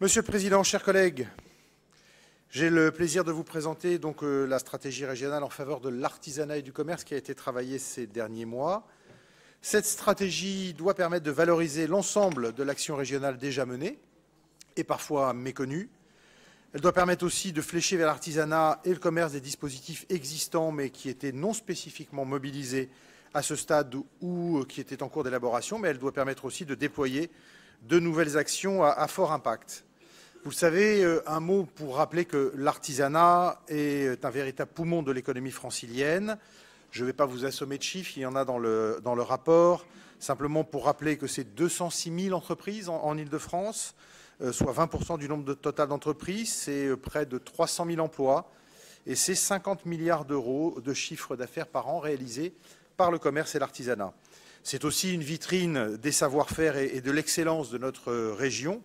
Monsieur le Président, chers collègues, j'ai le plaisir de vous présenter donc euh, la stratégie régionale en faveur de l'artisanat et du commerce qui a été travaillée ces derniers mois. Cette stratégie doit permettre de valoriser l'ensemble de l'action régionale déjà menée et parfois méconnue. Elle doit permettre aussi de flécher vers l'artisanat et le commerce des dispositifs existants mais qui étaient non spécifiquement mobilisés à ce stade ou euh, qui étaient en cours d'élaboration, mais elle doit permettre aussi de déployer de nouvelles actions à fort impact. Vous le savez, euh, un mot pour rappeler que l'artisanat est un véritable poumon de l'économie francilienne. Je ne vais pas vous assommer de chiffres, il y en a dans le, rapport. Simplement pour rappeler que c'est 206 000 entreprises en, île Ile-de-France, euh, soit 20% du nombre total d'entreprises, c'est euh, près de 300 000 emplois et c'est 50 milliards d'euros de chiffre d'affaires par an réalisés par le commerce et l'artisanat. C'est aussi une vitrine des savoir-faire et de l'excellence de notre région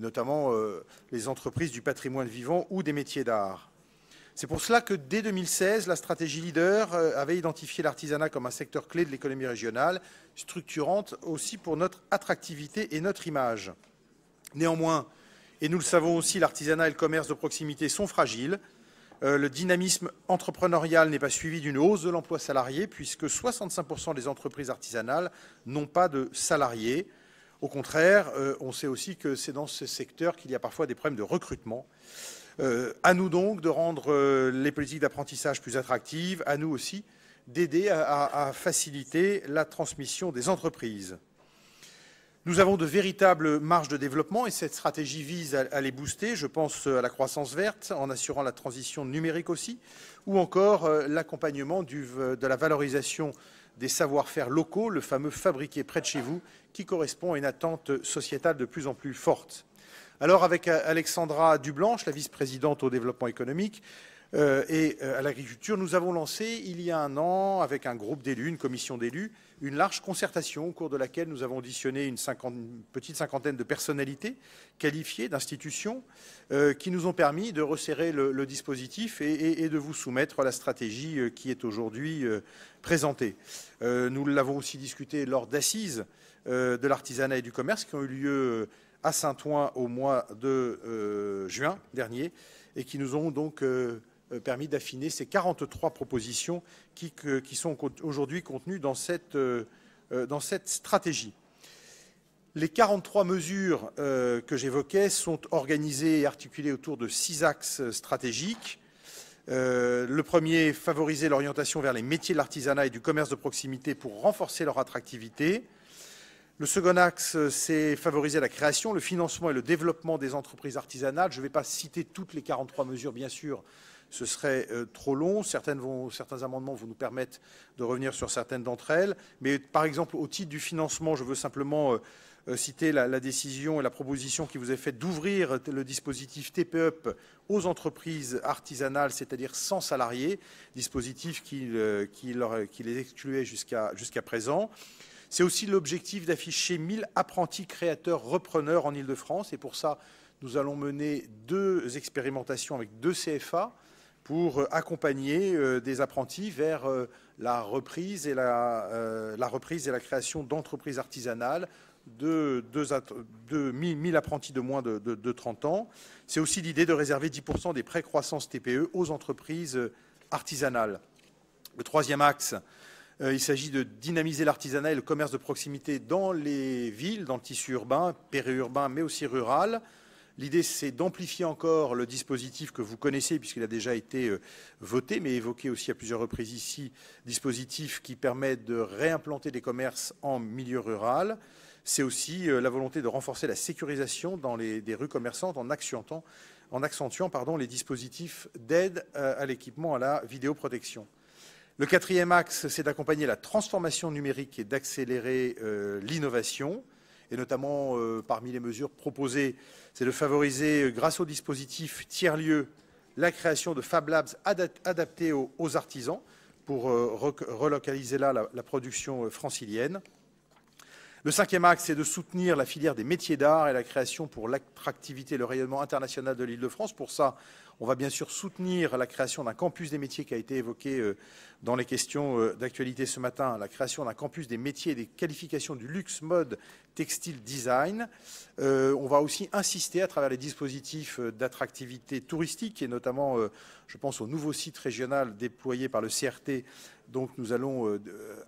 notamment euh, les entreprises du patrimoine vivant ou des métiers d'art. C'est pour cela que dès 2016, la stratégie leader euh, avait identifié l'artisanat comme un secteur clé de l'économie régionale, structurante aussi pour notre attractivité et notre image. Néanmoins, et nous le savons aussi, l'artisanat et le commerce de proximité sont fragiles. Euh, le dynamisme entrepreneurial n'est pas suivi d'une hausse de l'emploi salarié, puisque 65% des entreprises artisanales n'ont pas de salariés. Au contraire, euh, on sait aussi que c'est dans ce secteur qu'il y a parfois des problèmes de recrutement. Euh, à nous donc de rendre euh, les politiques d'apprentissage plus attractives, à nous aussi d'aider à, faciliter la transmission des entreprises. Nous avons de véritables marges de développement et cette stratégie vise à, les booster. Je pense à la croissance verte en assurant la transition numérique aussi, ou encore l'accompagnement de la valorisation des savoir-faire locaux, le fameux fabriquer près de chez vous, qui correspond à une attente sociétale de plus en plus forte. Alors avec Alexandra Dublanche, la vice-présidente au développement économique, euh, et euh, à l'agriculture, nous avons lancé il y a un an, avec un groupe d'élus, une commission d'élus, une large concertation au cours de laquelle nous avons auditionné une, petite cinquantaine de personnalités qualifiées d'institutions euh, qui nous ont permis de resserrer le, dispositif et, de vous soumettre la stratégie qui est aujourd'hui présentée. nous l'avons aussi discuté lors d'assises de l'artisanat et du commerce qui ont eu lieu à Saint-Ouen au mois de juin dernier et qui nous ont donc euh, permis d'affiner ces 43 propositions qui, sont aujourd'hui contenues dans cette, euh, euh, dans stratégie. Les 43 mesures que j'évoquais sont organisées et articulées autour de six axes stratégiques. le premier, favoriser l'orientation vers les métiers de l'artisanat et du commerce de proximité pour renforcer leur attractivité. Le second axe, c'est favoriser la création, le financement et le développement des entreprises artisanales. Je ne vais pas citer toutes les 43 mesures, bien sûr, ce serait euh, trop long. certains amendements vont nous permettre de revenir sur certaines d'entre elles. Mais par exemple, au titre du financement, je veux simplement euh, euh, citer la, décision et la proposition qui vous est faite d'ouvrir le dispositif TPEP e aux entreprises artisanales, c'est-à-dire sans salariés, dispositif qui, les excluait jusqu'à présent. C'est aussi l'objectif d'afficher 1000 apprentis créateurs repreneurs en Ile-de-France. Et pour ça, nous allons mener deux expérimentations avec deux CFA pour euh, accompagner euh, des apprentis vers euh, la reprise et la, création d'entreprises artisanales de, 1 000 apprentis de moins de, de 30 ans. C'est aussi l'idée de réserver 10% des prêts croissance TPE aux entreprises artisanales. Le troisième axe, il s'agit de dynamiser l'artisanat et le commerce de proximité dans les villes, dans le tissu urbain, périurbain, mais aussi rural. L'idée, c'est d'amplifier encore le dispositif que vous connaissez, puisqu'il a déjà été euh, voté, mais évoqué aussi à plusieurs reprises ici, dispositif qui permet de réimplanter des commerces en milieu rural. C'est aussi euh, la volonté de renforcer la sécurisation dans les, des rues commerçantes en accentuant, les dispositifs d'aide euh, à l'équipement à la vidéoprotection. Le quatrième axe, c'est d'accompagner la transformation numérique et d'accélérer l'innovation et notamment euh, parmi les mesures proposées, c'est de favoriser, euh, grâce au dispositif tiers-lieu, la création de Fab Labs adaptés aux, artisans pour euh, relocaliser là la production francilienne. Le cinquième axe, c'est de soutenir la filière des métiers d'art et la création pour l'attractivité et le rayonnement international de l'île de France. Pour ça, on va bien sûr soutenir la création d'un campus des métiers qui a été évoqué euh, dans les questions euh, d'actualité ce matin, la création d'un campus des métiers et des qualifications du luxe, mode, textile, design. Euh, on va aussi insister à travers les dispositifs d'attractivité touristique et notamment, je pense, au nouveau site régional déployé par le CRT. Donc nous allons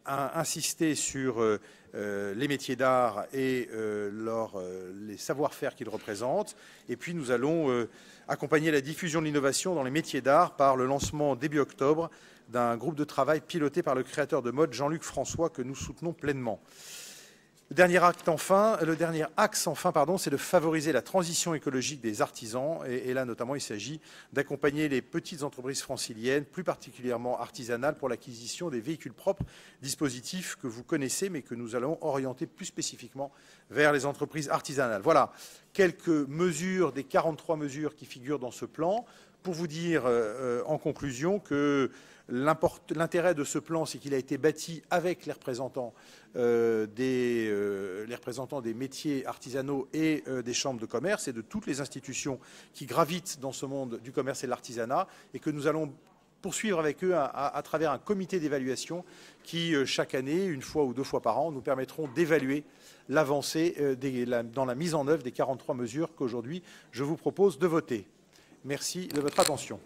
a insister sur euh, euh, les métiers d'art et euh, les savoir-faire qu'ils représentent. Et puis nous allons accompagner la diffusion de l'innovation dans les métiers d'art par le lancement début octobre d'un groupe de travail piloté par le créateur de mode Jean-Luc François que nous soutenons pleinement. Le dernier acte enfin, le dernier axe enfin, pardon, c'est de favoriser la transition écologique des artisans. Et, là, notamment, il s'agit d'accompagner les petites entreprises franciliennes, plus particulièrement artisanales, pour l'acquisition des véhicules propres, dispositifs que vous connaissez, mais que nous allons orienter plus spécifiquement vers les entreprises artisanales. Voilà quelques mesures des 43 mesures qui figurent dans ce plan pour vous dire euh, euh, en conclusion que L'intérêt de ce plan, c'est qu'il a été bâti avec les représentants, euh, euh, des, métiers artisanaux et euh, des chambres de commerce et de toutes les institutions qui gravitent dans ce monde du commerce et de l'artisanat et que nous allons poursuivre avec eux à, travers un comité d'évaluation qui, chaque année, une fois ou deux fois par an, nous permettront d'évaluer l'avancée dans la mise en œuvre des 43 mesures qu'aujourd'hui je vous propose de voter. Merci de votre attention.